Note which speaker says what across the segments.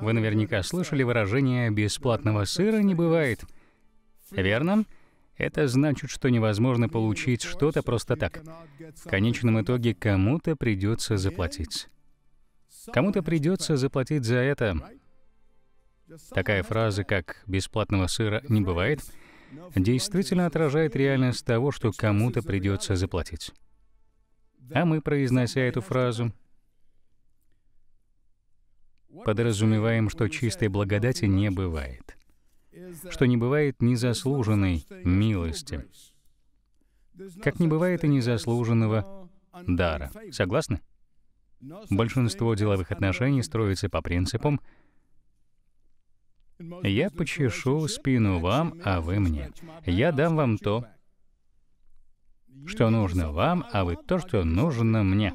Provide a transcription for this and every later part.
Speaker 1: Вы наверняка слышали выражение «бесплатного сыра не бывает». Верно? Это значит, что невозможно получить что-то просто так. В конечном итоге кому-то придется заплатить. Кому-то придется заплатить за это. Такая фраза, как «бесплатного сыра не бывает», действительно отражает реальность того, что кому-то придется заплатить. А мы, произнося эту фразу, подразумеваем, что чистой благодати не бывает, что не бывает незаслуженной милости, как не бывает и незаслуженного дара. Согласны? Большинство деловых отношений строится по принципам «я почешу спину вам, а вы мне». «Я дам вам то, что нужно вам, а вы то, что нужно мне».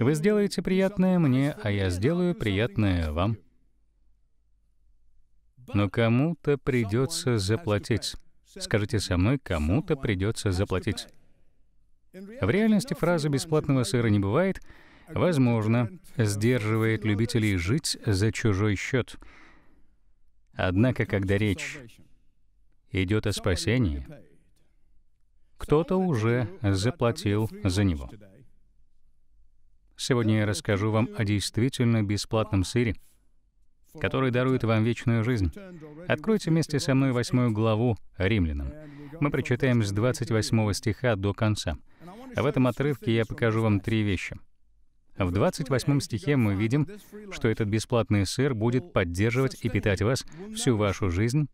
Speaker 1: Вы сделаете приятное мне, а я сделаю приятное вам. Но кому-то придется заплатить. Скажите со мной, кому-то придется заплатить. В реальности фраза «бесплатного сыра не бывает» возможно, сдерживает любителей жить за чужой счет. Однако, когда речь идет о спасении, кто-то уже заплатил за него. Сегодня я расскажу вам о действительно бесплатном сыре, который дарует вам вечную жизнь. Откройте вместе со мной восьмую главу «Римлянам». Мы прочитаем с 28 стиха до конца. В этом отрывке я покажу вам три вещи. В 28 стихе мы видим, что этот бесплатный сыр будет поддерживать и питать вас всю вашу жизнь,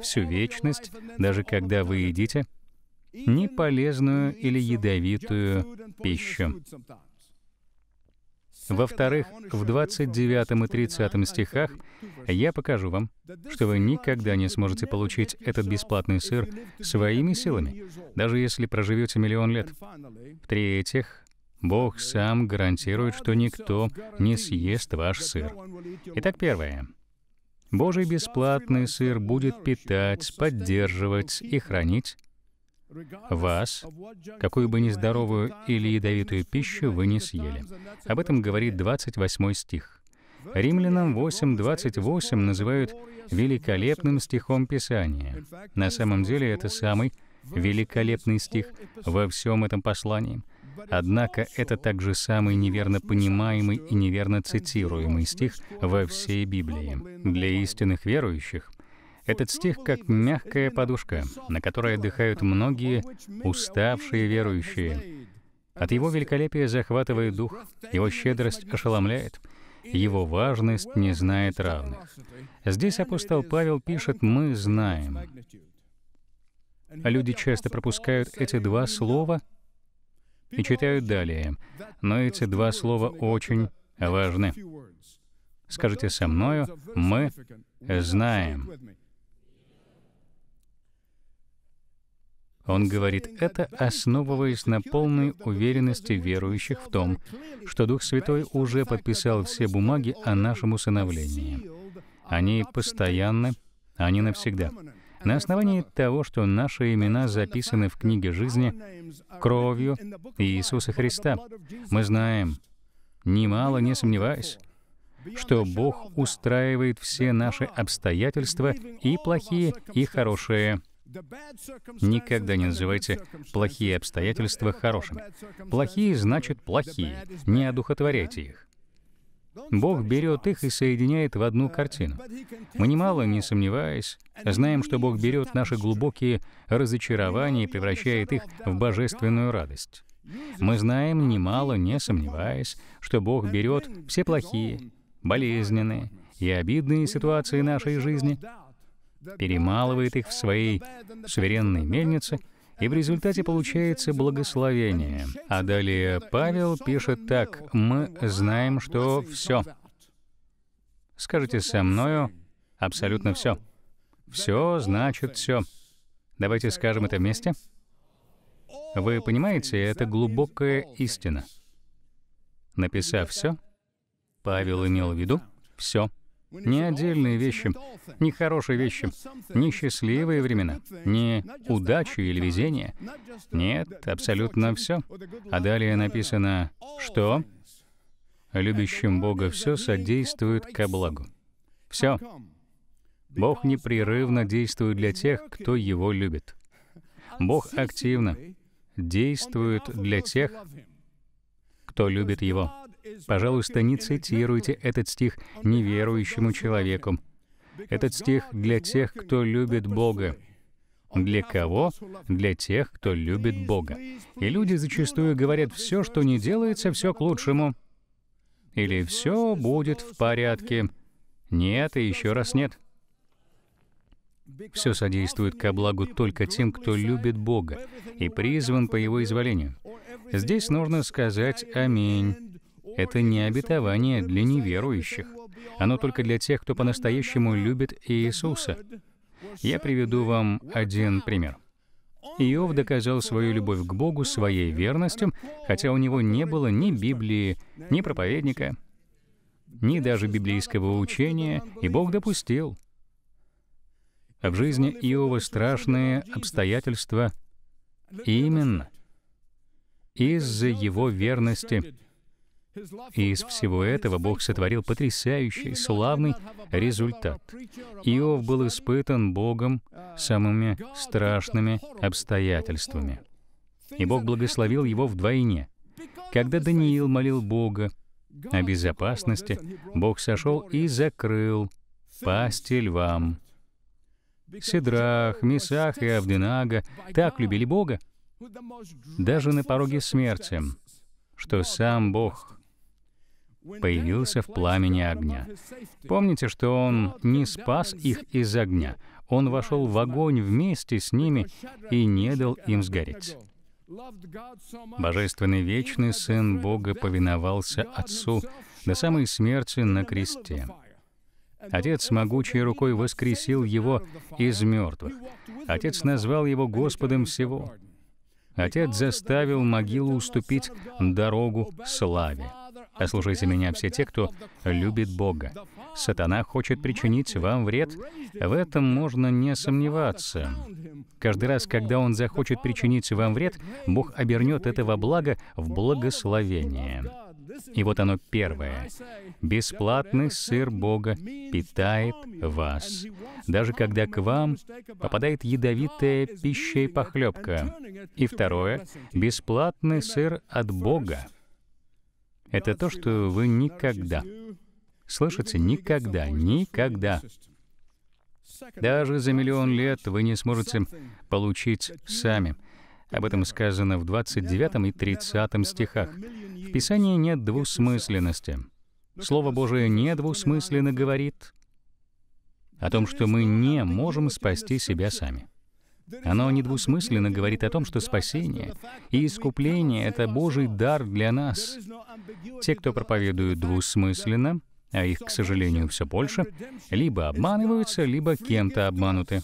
Speaker 1: всю вечность, даже когда вы едите неполезную или ядовитую пищу. Во-вторых, в 29 и 30 стихах я покажу вам, что вы никогда не сможете получить этот бесплатный сыр своими силами, даже если проживете миллион лет. В-третьих, Бог сам гарантирует, что никто не съест ваш сыр. Итак, первое. Божий бесплатный сыр будет питать, поддерживать и хранить вас, какую бы нездоровую или ядовитую пищу вы не съели. Об этом говорит 28 стих. Римлянам 8.28 называют великолепным стихом Писания. На самом деле это самый великолепный стих во всем этом послании. Однако это также самый неверно понимаемый и неверно цитируемый стих во всей Библии. Для истинных верующих этот стих как мягкая подушка, на которой отдыхают многие уставшие верующие. От его великолепия захватывает дух, его щедрость ошеломляет, его важность не знает равных. Здесь апостол Павел пишет «мы знаем». Люди часто пропускают эти два слова и читают далее, но эти два слова очень важны. Скажите со мною «мы знаем». Он говорит это, основываясь на полной уверенности верующих в том, что Дух Святой уже подписал все бумаги о нашем усыновлении. Они постоянны, они навсегда. На основании того, что наши имена записаны в книге жизни кровью Иисуса Христа, мы знаем, немало не сомневаясь, что Бог устраивает все наши обстоятельства, и плохие, и хорошие, Никогда не называйте плохие обстоятельства хорошими. Плохие значит плохие, не одухотворяйте их. Бог берет их и соединяет в одну э, картину. Мы немало, не сомневаясь, знаем, что Бог берет наши глубокие разочарования и превращает их в божественную радость. Мы знаем, немало, не сомневаясь, что Бог берет все плохие, болезненные и обидные ситуации нашей жизни перемалывает их в своей суверенной мельнице, и в результате получается благословение. А далее Павел пишет так, «Мы знаем, что все». Скажите со мною абсолютно все. Все значит все. Давайте скажем это вместе. Вы понимаете, это глубокая истина. Написав все, Павел имел в виду все не отдельные вещи, не хорошие вещи, не счастливые времена, не удача или везение. Нет, абсолютно все. А далее написано, что любящим Бога все содействует ко благу. Все. Бог непрерывно действует для тех, кто Его любит. Бог активно действует для тех, кто любит Его. Пожалуйста, не цитируйте этот стих неверующему человеку. Этот стих для тех, кто любит Бога. Для кого? Для тех, кто любит Бога. И люди зачастую говорят, все, что не делается, все к лучшему. Или все будет в порядке. Нет и еще раз нет. Все содействует ко благу только тем, кто любит Бога и призван по Его изволению. Здесь нужно сказать «Аминь» это не обетование для неверующих. Оно только для тех, кто по-настоящему любит Иисуса. Я приведу вам один пример. Иов доказал свою любовь к Богу своей верностью, хотя у него не было ни Библии, ни проповедника, ни даже библейского учения, и Бог допустил. А в жизни Иова страшные обстоятельства именно из-за его верности и из всего этого Бог сотворил потрясающий, славный результат. Иов был испытан Богом uh, самыми страшными обстоятельствами. И Бог благословил его вдвойне. Когда Даниил молил Бога о безопасности, Бог сошел и закрыл пасти львам. Сидрах, Месах и Авденага так любили Бога, даже на пороге смерти, что сам Бог появился в пламени огня. Помните, что он не спас их из огня. Он вошел в огонь вместе с ними и не дал им сгореть. Божественный вечный Сын Бога повиновался Отцу до самой смерти на кресте. Отец могучей рукой воскресил его из мертвых. Отец назвал его Господом всего. Отец заставил могилу уступить дорогу славе. Послушайте меня все те, кто любит Бога. Сатана хочет причинить вам вред. В этом можно не сомневаться. Каждый раз, когда он захочет причинить вам вред, Бог обернет этого во в благословение. И вот оно первое. Бесплатный сыр Бога питает вас. Даже когда к вам попадает ядовитая пища и похлебка. И второе. Бесплатный сыр от Бога — это то, что вы никогда, слышите, никогда, никогда, даже за миллион лет вы не сможете получить сами. Об этом сказано в 29 и 30 стихах. В Писании нет двусмысленности. Слово Божие недвусмысленно говорит о том, что мы не можем спасти себя сами. Оно недвусмысленно говорит о том, что спасение и искупление — это Божий дар для нас. Те, кто проповедуют двусмысленно, а их, к сожалению, все больше, либо обманываются, либо кем-то обмануты.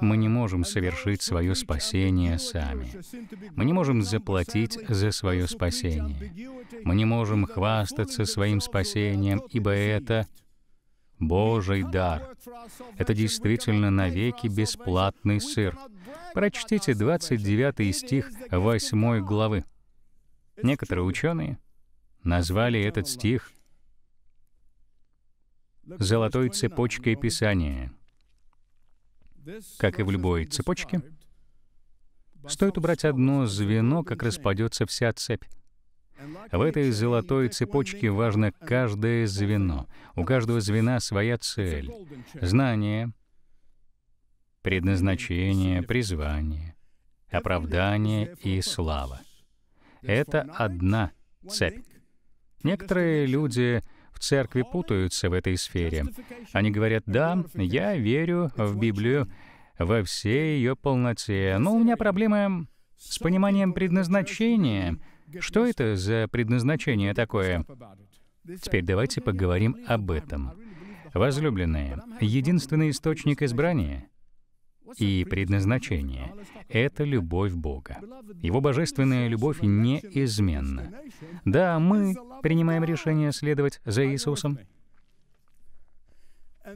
Speaker 1: Мы не можем совершить свое спасение сами. Мы не можем заплатить за свое спасение. Мы не можем хвастаться своим спасением, ибо это Божий дар. Это действительно навеки бесплатный сыр. Прочтите 29 стих 8 главы. Некоторые ученые назвали этот стих «золотой цепочкой Писания». Как и в любой цепочке, стоит убрать одно звено, как распадется вся цепь. В этой золотой цепочке важно каждое звено. У каждого звена своя цель. Знание, предназначение, призвание, оправдание и слава. Это одна цепь. Некоторые люди в церкви путаются в этой сфере. Они говорят, да, я верю в Библию во всей ее полноте, но у меня проблемы с пониманием предназначения что это за предназначение такое? Теперь давайте поговорим об этом. Возлюбленные, единственный источник избрания и предназначение — это любовь Бога. Его божественная любовь неизменна. Да, мы принимаем решение следовать за Иисусом,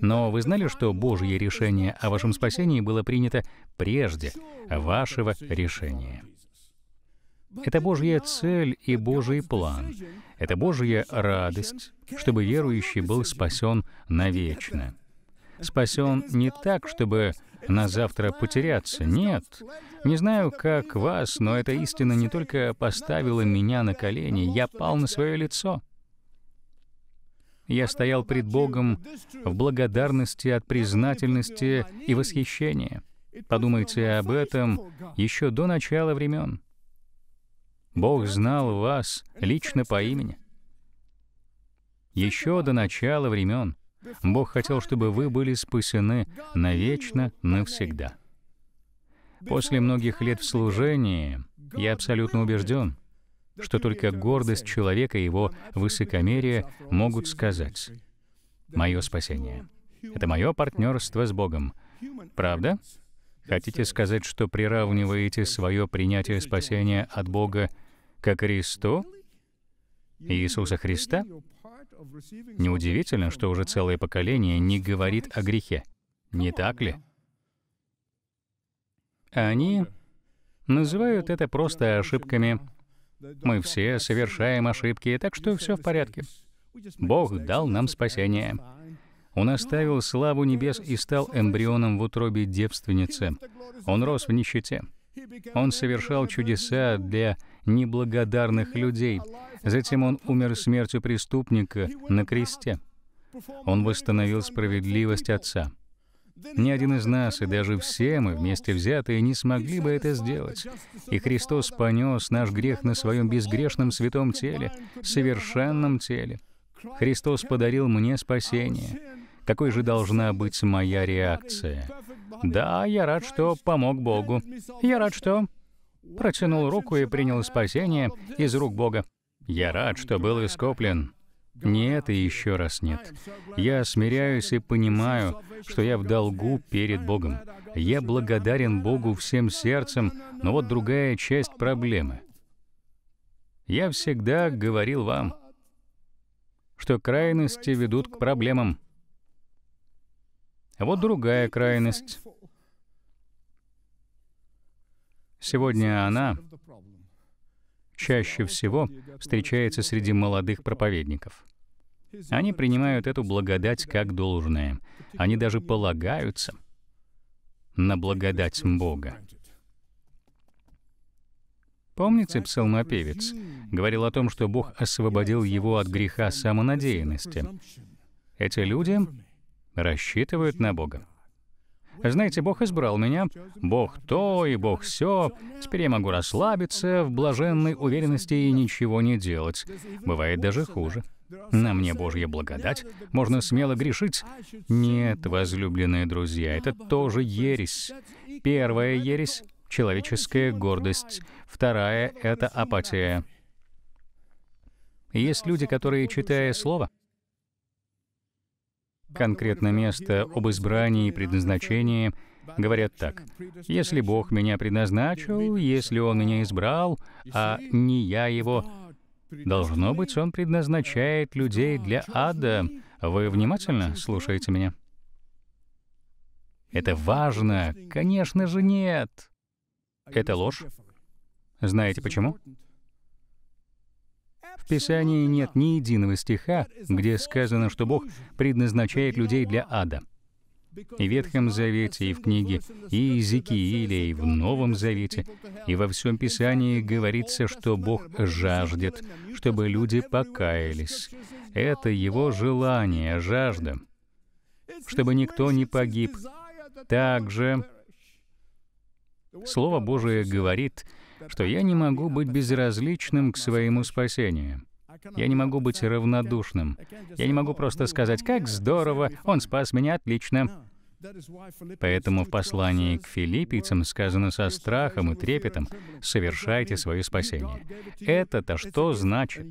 Speaker 1: но вы знали, что Божье решение о вашем спасении было принято прежде вашего решения? Это Божья цель и Божий план. Это Божья радость, чтобы верующий был спасен навечно. Спасен не так, чтобы на завтра потеряться. Нет. Не знаю, как вас, но эта истина не только поставила меня на колени, я пал на свое лицо. Я стоял пред Богом в благодарности от признательности и восхищения. Подумайте об этом еще до начала времен. Бог знал вас лично по имени. Еще до начала времен Бог хотел, чтобы вы были спасены навечно, навсегда. После многих лет в служении я абсолютно убежден, что только гордость человека и его высокомерие могут сказать «Мое спасение». Это мое партнерство с Богом. Правда? Хотите сказать, что приравниваете свое принятие спасения от Бога Ко Христу? Иисуса Христа? Неудивительно, что уже целое поколение не говорит о грехе. Не так ли? Они называют это просто ошибками. Мы все совершаем ошибки, так что все в порядке. Бог дал нам спасение. Он оставил славу небес и стал эмбрионом в утробе девственницы. Он рос в нищете. Он совершал чудеса для неблагодарных людей. Затем он умер смертью преступника на кресте. Он восстановил справедливость Отца. Ни один из нас, и даже все мы вместе взятые, не смогли бы это сделать. И Христос понес наш грех на своем безгрешном святом теле, совершенном теле. Христос подарил мне спасение. Какой же должна быть моя реакция? Да, я рад, что помог Богу. Я рад, что протянул руку и принял спасение из рук Бога. Я рад, что был искуплен. Нет и еще раз нет. Я смиряюсь и понимаю, что я в долгу перед Богом. Я благодарен Богу всем сердцем, но вот другая часть проблемы. Я всегда говорил вам, что крайности ведут к проблемам. А вот другая крайность Сегодня она чаще всего встречается среди молодых проповедников. Они принимают эту благодать как должное. Они даже полагаются на благодать Бога. Помните, псалмопевец говорил о том, что Бог освободил его от греха самонадеянности? Эти люди рассчитывают на Бога. Знаете, Бог избрал меня, Бог то и Бог все. Теперь я могу расслабиться в блаженной уверенности и ничего не делать. Бывает даже хуже. На мне Божья благодать, можно смело грешить. Нет, возлюбленные друзья, это тоже ересь. Первая ересь — человеческая гордость, вторая — это апатия. Есть люди, которые, читая Слово, конкретно место об избрании и предназначении, говорят так. «Если Бог меня предназначил, если Он меня избрал, а не я Его, должно быть, Он предназначает людей для ада». Вы внимательно слушаете меня? Это важно? Конечно же, нет. Это ложь. Знаете почему? В Писании нет ни единого стиха, где сказано, что Бог предназначает людей для ада. И в Ветхом Завете, и в книге и Иезекииля, и в Новом Завете, и во всем Писании говорится, что Бог жаждет, чтобы люди покаялись. Это Его желание, жажда, чтобы никто не погиб. Также Слово Божие говорит, что я не могу быть безразличным к своему спасению. Я не могу быть равнодушным. Я не могу просто сказать, как здорово, он спас меня отлично. Поэтому в послании к филиппийцам сказано со страхом и трепетом «совершайте свое спасение». Это-то что значит?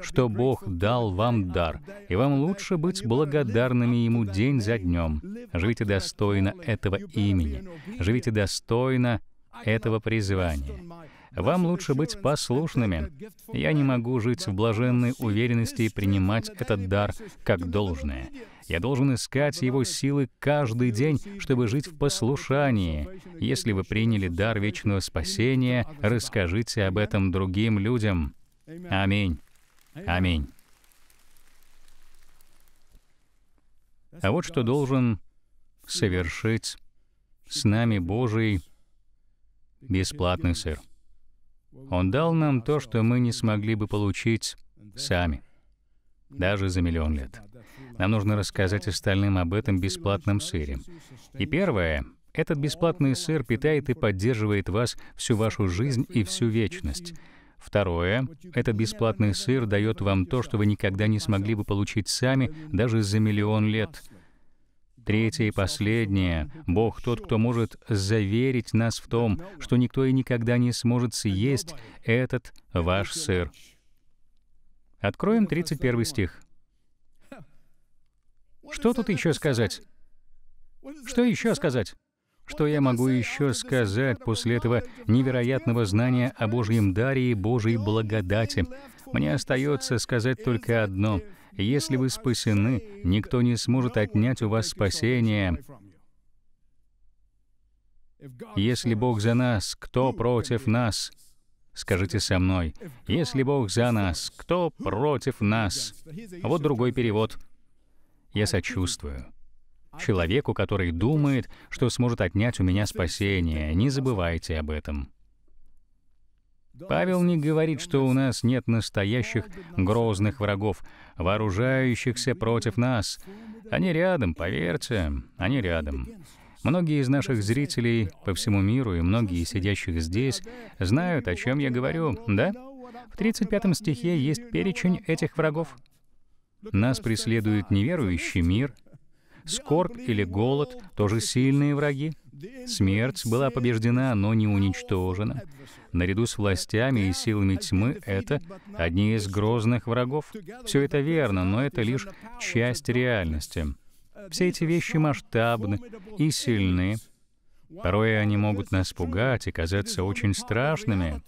Speaker 1: Что Бог дал вам дар, и вам лучше быть благодарными Ему день за днем. Живите достойно этого имени, живите достойно этого призвания. Вам лучше быть послушными. Я не могу жить в блаженной уверенности и принимать этот дар как должное. Я должен искать его силы каждый день, чтобы жить в послушании. Если вы приняли дар вечного спасения, расскажите об этом другим людям. Аминь. Аминь. А вот что должен совершить с нами Божий бесплатный сыр. Он дал нам то, что мы не смогли бы получить сами, даже за миллион лет. Нам нужно рассказать остальным об этом бесплатном сыре. И первое — этот бесплатный сыр питает и поддерживает вас всю вашу жизнь и всю вечность. Второе. Этот бесплатный сыр дает вам то, что вы никогда не смогли бы получить сами, даже за миллион лет. Третье и последнее. Бог тот, кто может заверить нас в том, что никто и никогда не сможет съесть этот ваш сыр. Откроем 31 стих. Что тут еще сказать? Что еще сказать? Что я могу еще сказать после этого невероятного знания о Божьем даре и Божьей благодати? Мне остается сказать только одно — если вы спасены, никто не сможет отнять у вас спасение. Если Бог за нас, кто против нас? Скажите со мной. Если Бог за нас, кто против нас? Вот другой перевод. Я сочувствую. Человеку, который думает, что сможет отнять у меня спасение, не забывайте об этом. Павел не говорит, что у нас нет настоящих грозных врагов, вооружающихся против нас. Они рядом, поверьте, они рядом. Многие из наших зрителей по всему миру и многие сидящих здесь знают, о чем я говорю, да? В 35 стихе есть перечень этих врагов. Нас преследует неверующий мир, скорбь или голод — тоже сильные враги. Смерть была побеждена, но не уничтожена. Наряду с властями и силами тьмы это одни из грозных врагов. Все это верно, но это лишь часть реальности. Все эти вещи масштабны и сильны. Порой они могут нас пугать и казаться очень страшными,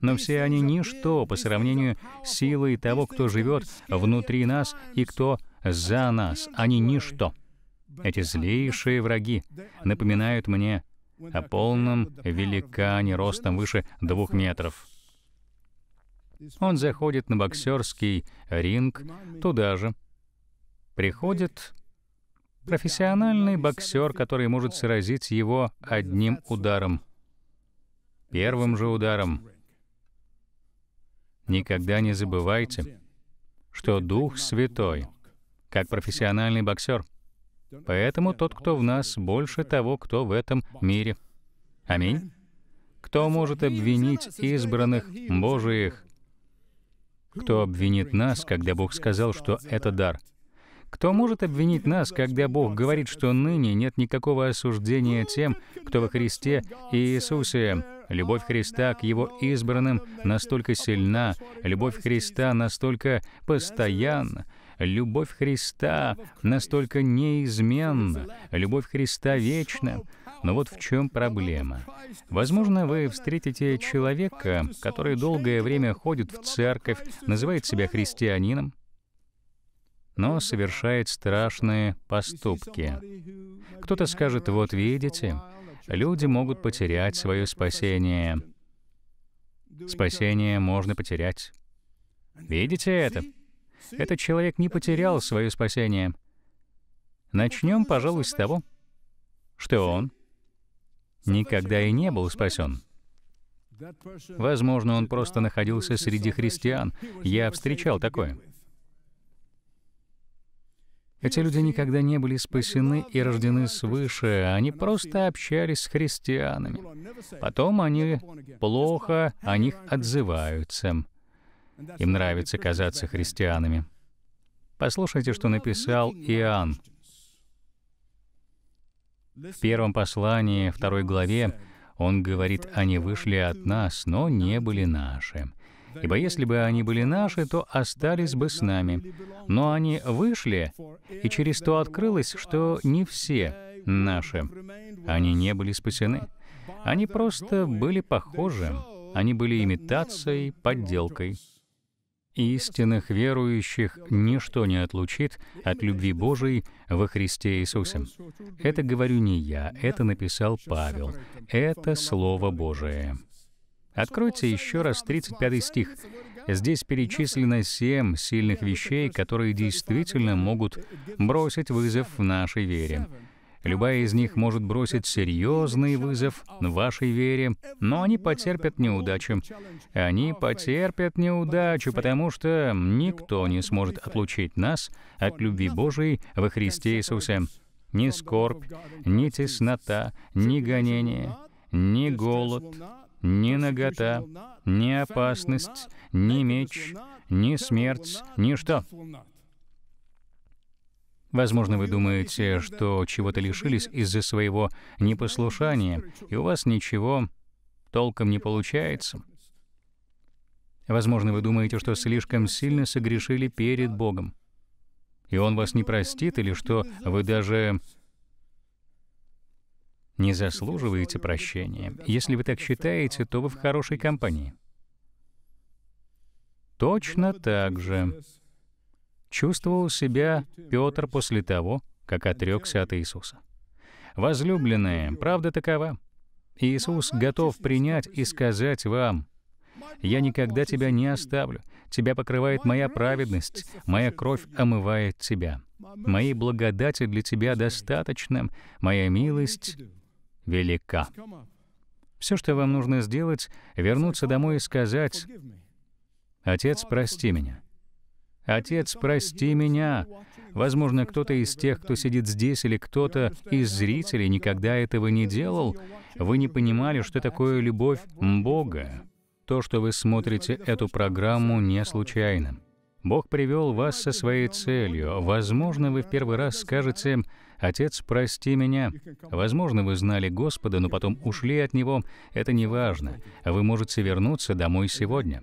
Speaker 1: но все они ничто по сравнению с силой того, кто живет внутри нас и кто за нас. Они а ничто. Эти злейшие враги напоминают мне о полном великане ростом выше двух метров. Он заходит на боксерский ринг туда же. Приходит профессиональный боксер, который может сразить его одним ударом. Первым же ударом. Никогда не забывайте, что Дух Святой, как профессиональный боксер, Поэтому тот, кто в нас, больше того, кто в этом мире. Аминь. Кто может обвинить избранных Божиих? Кто обвинит нас, когда Бог сказал, что это дар? Кто может обвинить нас, когда Бог говорит, что ныне нет никакого осуждения тем, кто во Христе и Иисусе? Любовь Христа к Его избранным настолько сильна, любовь Христа настолько постоянна, Любовь Христа настолько неизменна, любовь Христа вечна. Но вот в чем проблема. Возможно, вы встретите человека, который долгое время ходит в церковь, называет себя христианином, но совершает страшные поступки. Кто-то скажет, вот видите, люди могут потерять свое спасение. Спасение можно потерять. Видите это? этот человек не потерял свое спасение. Начнем, пожалуй, с того, что он никогда и не был спасен. Возможно, он просто находился среди христиан. Я встречал такое. Эти люди никогда не были спасены и рождены свыше, они просто общались с христианами. Потом они плохо о них отзываются. Им нравится казаться христианами. Послушайте, что написал Иоанн. В первом послании, второй главе, он говорит, «Они вышли от нас, но не были наши. Ибо если бы они были наши, то остались бы с нами. Но они вышли, и через то открылось, что не все наши. Они не были спасены. Они просто были похожи. Они были имитацией, подделкой истинных верующих ничто не отлучит от любви Божией во Христе Иисусе. Это говорю не я, это написал Павел. Это Слово Божие. Откройте еще раз 35 стих. Здесь перечислено семь сильных вещей, которые действительно могут бросить вызов в нашей вере. Любая из них может бросить серьезный вызов вашей вере, но они потерпят неудачу. Они потерпят неудачу, потому что никто не сможет отлучить нас от любви Божией во Христе Иисусе. Ни скорбь, ни теснота, ни гонение, ни голод, ни нагота, ни опасность, ни меч, ни смерть, ни что. Возможно, вы думаете, что чего-то лишились из-за своего непослушания, и у вас ничего толком не получается. Возможно, вы думаете, что слишком сильно согрешили перед Богом, и Он вас не простит, или что вы даже не заслуживаете прощения. Если вы так считаете, то вы в хорошей компании. Точно так же чувствовал себя Петр после того, как отрекся от Иисуса. Возлюбленные, правда такова. Иисус готов принять и сказать вам, «Я никогда тебя не оставлю. Тебя покрывает моя праведность, моя кровь омывает тебя. мои благодати для тебя достаточны, моя милость велика». Все, что вам нужно сделать, вернуться домой и сказать, «Отец, прости меня. «Отец, прости меня!» Возможно, кто-то из тех, кто сидит здесь, или кто-то из зрителей никогда этого не делал. Вы не понимали, что такое любовь Бога. То, что вы смотрите эту программу, не случайно. Бог привел вас со своей целью. Возможно, вы в первый раз скажете «Отец, прости меня». Возможно, вы знали Господа, но потом ушли от Него. Это не важно. Вы можете вернуться домой сегодня.